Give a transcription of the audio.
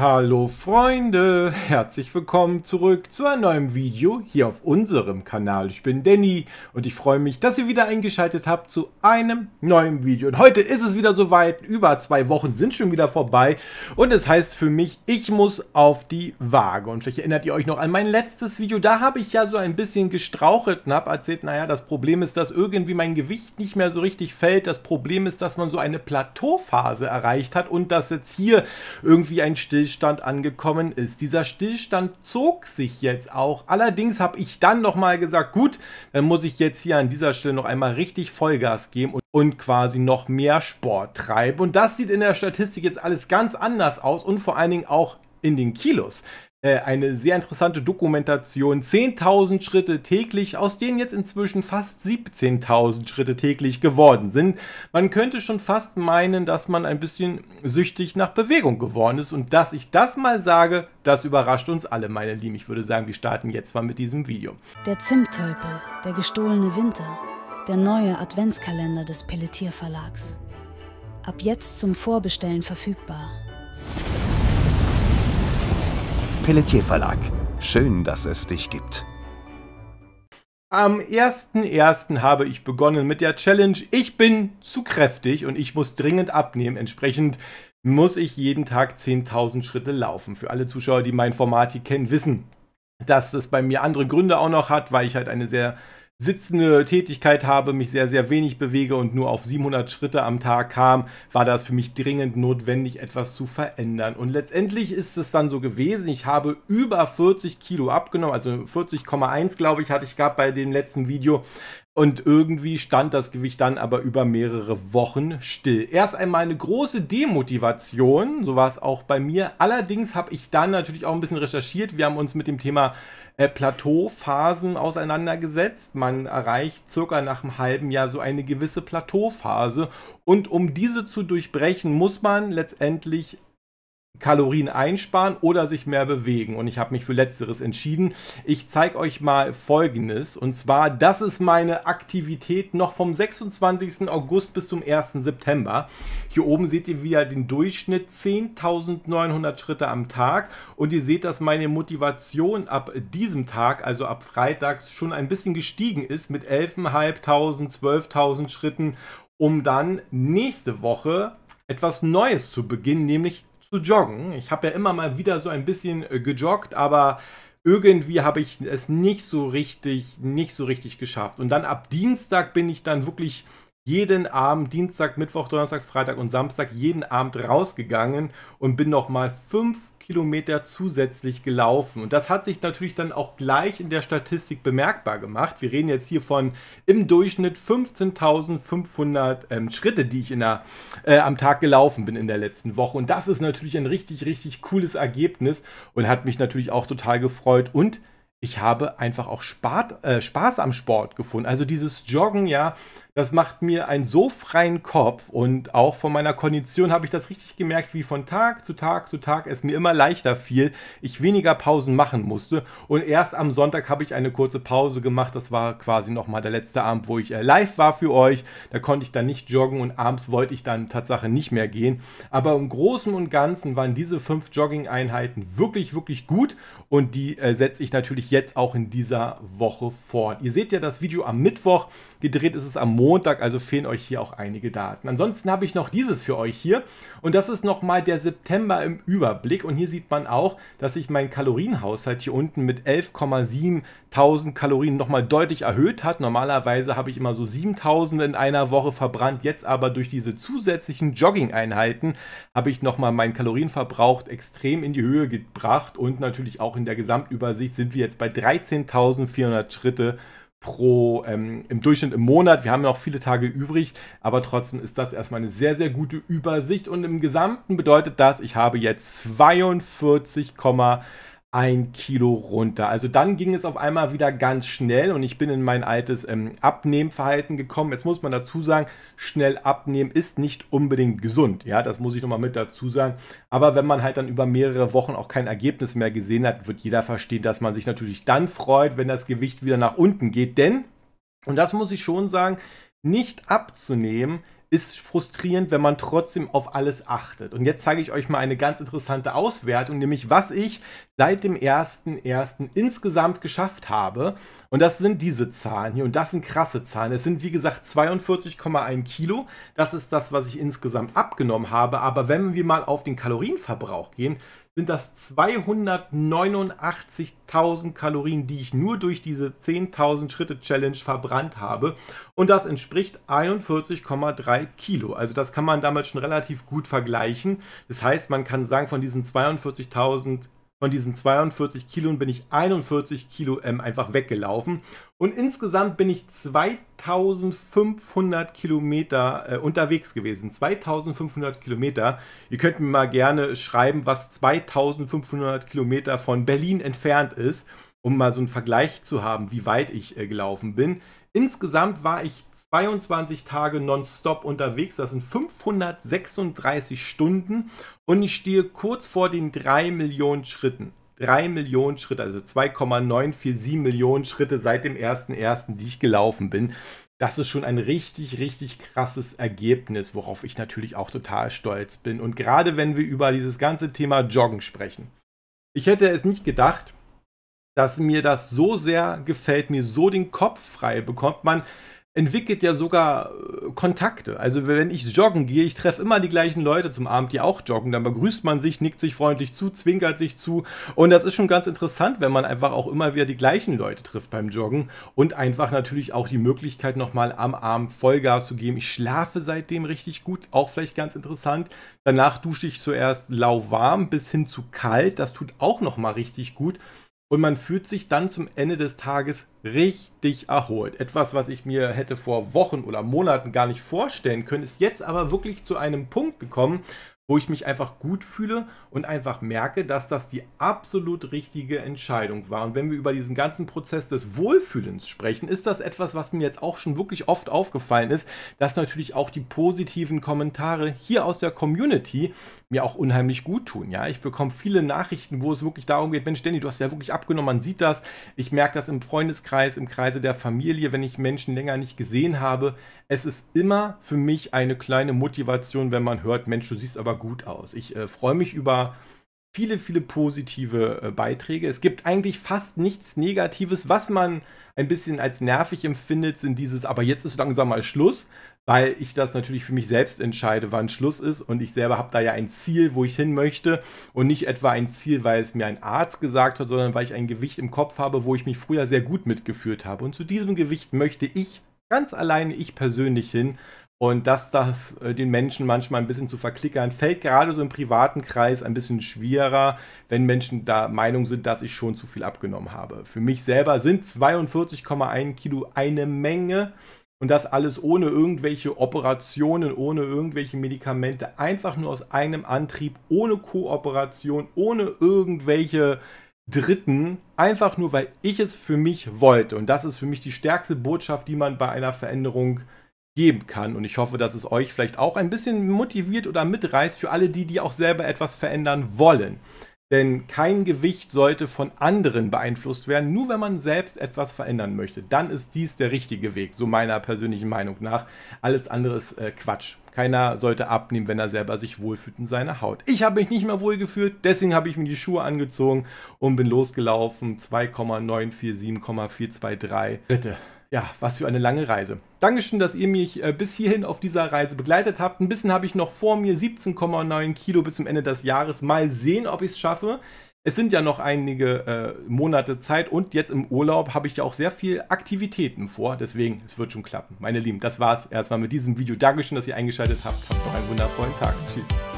Hallo Freunde, herzlich willkommen zurück zu einem neuen Video hier auf unserem Kanal. Ich bin Danny und ich freue mich, dass ihr wieder eingeschaltet habt zu einem neuen Video. Und heute ist es wieder soweit, über zwei Wochen sind schon wieder vorbei und es das heißt für mich, ich muss auf die Waage. Und vielleicht erinnert ihr euch noch an mein letztes Video, da habe ich ja so ein bisschen gestrauchelt und habe erzählt, naja, das Problem ist, dass irgendwie mein Gewicht nicht mehr so richtig fällt. Das Problem ist, dass man so eine Plateauphase erreicht hat und dass jetzt hier irgendwie ein Still Stillstand angekommen ist. Dieser Stillstand zog sich jetzt auch. Allerdings habe ich dann nochmal gesagt, gut, dann muss ich jetzt hier an dieser Stelle noch einmal richtig Vollgas geben und, und quasi noch mehr Sport treiben. Und das sieht in der Statistik jetzt alles ganz anders aus und vor allen Dingen auch in den Kilos. Äh, eine sehr interessante Dokumentation. 10.000 Schritte täglich, aus denen jetzt inzwischen fast 17.000 Schritte täglich geworden sind. Man könnte schon fast meinen, dass man ein bisschen süchtig nach Bewegung geworden ist. Und dass ich das mal sage, das überrascht uns alle, meine Lieben. Ich würde sagen, wir starten jetzt mal mit diesem Video. Der Zimttölpel, der gestohlene Winter, der neue Adventskalender des Pelletier Verlags. Ab jetzt zum Vorbestellen verfügbar. Pelletier Verlag. Schön, dass es dich gibt. Am 1.1. habe ich begonnen mit der Challenge Ich bin zu kräftig und ich muss dringend abnehmen. Entsprechend muss ich jeden Tag 10.000 Schritte laufen. Für alle Zuschauer, die mein Format hier kennen, wissen, dass das bei mir andere Gründe auch noch hat, weil ich halt eine sehr sitzende Tätigkeit habe, mich sehr, sehr wenig bewege und nur auf 700 Schritte am Tag kam, war das für mich dringend notwendig, etwas zu verändern. Und letztendlich ist es dann so gewesen, ich habe über 40 Kilo abgenommen, also 40,1 glaube ich hatte ich gehabt bei dem letzten Video. Und irgendwie stand das Gewicht dann aber über mehrere Wochen still. Erst einmal eine große Demotivation, so war es auch bei mir. Allerdings habe ich dann natürlich auch ein bisschen recherchiert. Wir haben uns mit dem Thema äh, Plateauphasen auseinandergesetzt. Man erreicht circa nach einem halben Jahr so eine gewisse Plateauphase. Und um diese zu durchbrechen, muss man letztendlich Kalorien einsparen oder sich mehr bewegen. Und ich habe mich für letzteres entschieden. Ich zeige euch mal Folgendes. Und zwar, das ist meine Aktivität noch vom 26. August bis zum 1. September. Hier oben seht ihr wieder den Durchschnitt 10.900 Schritte am Tag. Und ihr seht, dass meine Motivation ab diesem Tag, also ab Freitags, schon ein bisschen gestiegen ist mit 11.500, 12.000 Schritten um dann nächste Woche etwas Neues zu beginnen, nämlich zu joggen. Ich habe ja immer mal wieder so ein bisschen äh, gejoggt, aber irgendwie habe ich es nicht so richtig, nicht so richtig geschafft. Und dann ab Dienstag bin ich dann wirklich jeden Abend, Dienstag, Mittwoch, Donnerstag, Freitag und Samstag, jeden Abend rausgegangen und bin nochmal fünf Kilometer zusätzlich gelaufen. Und das hat sich natürlich dann auch gleich in der Statistik bemerkbar gemacht. Wir reden jetzt hier von im Durchschnitt 15.500 ähm, Schritte, die ich in der, äh, am Tag gelaufen bin in der letzten Woche. Und das ist natürlich ein richtig, richtig cooles Ergebnis und hat mich natürlich auch total gefreut. Und ich habe einfach auch Spaß, äh, Spaß am Sport gefunden. Also dieses Joggen, ja, das macht mir einen so freien Kopf und auch von meiner Kondition habe ich das richtig gemerkt, wie von Tag zu Tag zu Tag es mir immer leichter fiel, ich weniger Pausen machen musste. Und erst am Sonntag habe ich eine kurze Pause gemacht. Das war quasi nochmal der letzte Abend, wo ich äh, live war für euch. Da konnte ich dann nicht joggen und abends wollte ich dann Tatsache nicht mehr gehen. Aber im Großen und Ganzen waren diese fünf Jogging-Einheiten wirklich, wirklich gut und die äh, setze ich natürlich jetzt auch in dieser Woche fort. Ihr seht ja das Video am Mittwoch, gedreht ist es am Montag. Montag, also fehlen euch hier auch einige Daten. Ansonsten habe ich noch dieses für euch hier und das ist nochmal der September im Überblick und hier sieht man auch, dass sich meinen Kalorienhaushalt hier unten mit 11,7000 Kalorien nochmal deutlich erhöht hat. Normalerweise habe ich immer so 7000 in einer Woche verbrannt, jetzt aber durch diese zusätzlichen Jogging-Einheiten habe ich nochmal meinen Kalorienverbrauch extrem in die Höhe gebracht und natürlich auch in der Gesamtübersicht sind wir jetzt bei 13.400 Schritte pro ähm, im Durchschnitt im Monat. Wir haben ja auch viele Tage übrig, aber trotzdem ist das erstmal eine sehr, sehr gute Übersicht. Und im Gesamten bedeutet das, ich habe jetzt 42, ein Kilo runter. Also dann ging es auf einmal wieder ganz schnell und ich bin in mein altes ähm, Abnehmverhalten gekommen. Jetzt muss man dazu sagen, schnell abnehmen ist nicht unbedingt gesund. Ja, das muss ich nochmal mit dazu sagen. Aber wenn man halt dann über mehrere Wochen auch kein Ergebnis mehr gesehen hat, wird jeder verstehen, dass man sich natürlich dann freut, wenn das Gewicht wieder nach unten geht. Denn, und das muss ich schon sagen, nicht abzunehmen ist frustrierend, wenn man trotzdem auf alles achtet. Und jetzt zeige ich euch mal eine ganz interessante Auswertung, nämlich was ich seit dem 1.1. insgesamt geschafft habe. Und das sind diese Zahlen hier und das sind krasse Zahlen. Es sind wie gesagt 42,1 Kilo. Das ist das, was ich insgesamt abgenommen habe. Aber wenn wir mal auf den Kalorienverbrauch gehen, sind das 289.000 Kalorien, die ich nur durch diese 10.000 Schritte Challenge verbrannt habe. Und das entspricht 41,3 Kilo. Also das kann man damit schon relativ gut vergleichen. Das heißt, man kann sagen, von diesen 42.000 von diesen 42 Kilo bin ich 41 Kilo ähm, einfach weggelaufen. Und insgesamt bin ich 2500 Kilometer äh, unterwegs gewesen. 2500 Kilometer. Ihr könnt mir mal gerne schreiben, was 2500 Kilometer von Berlin entfernt ist, um mal so einen Vergleich zu haben, wie weit ich äh, gelaufen bin. Insgesamt war ich 22 Tage nonstop unterwegs. Das sind 536 Stunden und ich stehe kurz vor den 3 Millionen Schritten. 3 Millionen Schritte, also 2,947 Millionen Schritte seit dem 1.1., die ich gelaufen bin. Das ist schon ein richtig, richtig krasses Ergebnis, worauf ich natürlich auch total stolz bin. Und gerade wenn wir über dieses ganze Thema Joggen sprechen. Ich hätte es nicht gedacht, dass mir das so sehr gefällt, mir so den Kopf frei bekommt. Man entwickelt ja sogar äh, Kontakte. Also wenn ich joggen gehe, ich treffe immer die gleichen Leute zum Abend, die auch joggen. Dann begrüßt man sich, nickt sich freundlich zu, zwinkert sich zu. Und das ist schon ganz interessant, wenn man einfach auch immer wieder die gleichen Leute trifft beim Joggen und einfach natürlich auch die Möglichkeit nochmal am Abend Vollgas zu geben. Ich schlafe seitdem richtig gut, auch vielleicht ganz interessant. Danach dusche ich zuerst lauwarm bis hin zu kalt. Das tut auch nochmal richtig gut und man fühlt sich dann zum Ende des Tages richtig erholt. Etwas, was ich mir hätte vor Wochen oder Monaten gar nicht vorstellen können, ist jetzt aber wirklich zu einem Punkt gekommen, wo ich mich einfach gut fühle und einfach merke, dass das die absolut richtige Entscheidung war. Und wenn wir über diesen ganzen Prozess des Wohlfühlens sprechen, ist das etwas, was mir jetzt auch schon wirklich oft aufgefallen ist, dass natürlich auch die positiven Kommentare hier aus der Community mir auch unheimlich gut tun. Ja, ich bekomme viele Nachrichten, wo es wirklich darum geht, Mensch, Danny, du hast ja wirklich abgenommen, man sieht das. Ich merke das im Freundeskreis, im Kreise der Familie, wenn ich Menschen länger nicht gesehen habe. Es ist immer für mich eine kleine Motivation, wenn man hört, Mensch, du siehst aber aber gut aus. Ich äh, freue mich über viele, viele positive äh, Beiträge. Es gibt eigentlich fast nichts Negatives, was man ein bisschen als nervig empfindet, sind dieses, aber jetzt ist langsam mal Schluss, weil ich das natürlich für mich selbst entscheide, wann Schluss ist und ich selber habe da ja ein Ziel, wo ich hin möchte und nicht etwa ein Ziel, weil es mir ein Arzt gesagt hat, sondern weil ich ein Gewicht im Kopf habe, wo ich mich früher sehr gut mitgeführt habe. Und zu diesem Gewicht möchte ich ganz alleine, ich persönlich hin, und dass das äh, den Menschen manchmal ein bisschen zu verklickern, fällt gerade so im privaten Kreis ein bisschen schwerer, wenn Menschen da Meinung sind, dass ich schon zu viel abgenommen habe. Für mich selber sind 42,1 Kilo eine Menge. Und das alles ohne irgendwelche Operationen, ohne irgendwelche Medikamente, einfach nur aus einem Antrieb, ohne Kooperation, ohne irgendwelche Dritten, einfach nur weil ich es für mich wollte. Und das ist für mich die stärkste Botschaft, die man bei einer Veränderung äh, geben kann. Und ich hoffe, dass es euch vielleicht auch ein bisschen motiviert oder mitreißt für alle die, die auch selber etwas verändern wollen. Denn kein Gewicht sollte von anderen beeinflusst werden, nur wenn man selbst etwas verändern möchte. Dann ist dies der richtige Weg, so meiner persönlichen Meinung nach. Alles andere ist äh, Quatsch. Keiner sollte abnehmen, wenn er selber sich wohlfühlt in seiner Haut. Ich habe mich nicht mehr wohlgefühlt, deswegen habe ich mir die Schuhe angezogen und bin losgelaufen. 2,947,423. Bitte ja, was für eine lange Reise. Dankeschön, dass ihr mich äh, bis hierhin auf dieser Reise begleitet habt. Ein bisschen habe ich noch vor mir, 17,9 Kilo bis zum Ende des Jahres. Mal sehen, ob ich es schaffe. Es sind ja noch einige äh, Monate Zeit und jetzt im Urlaub habe ich ja auch sehr viel Aktivitäten vor. Deswegen, es wird schon klappen. Meine Lieben, das war es erstmal mit diesem Video. Dankeschön, dass ihr eingeschaltet habt. Habt noch einen wundervollen Tag. Tschüss.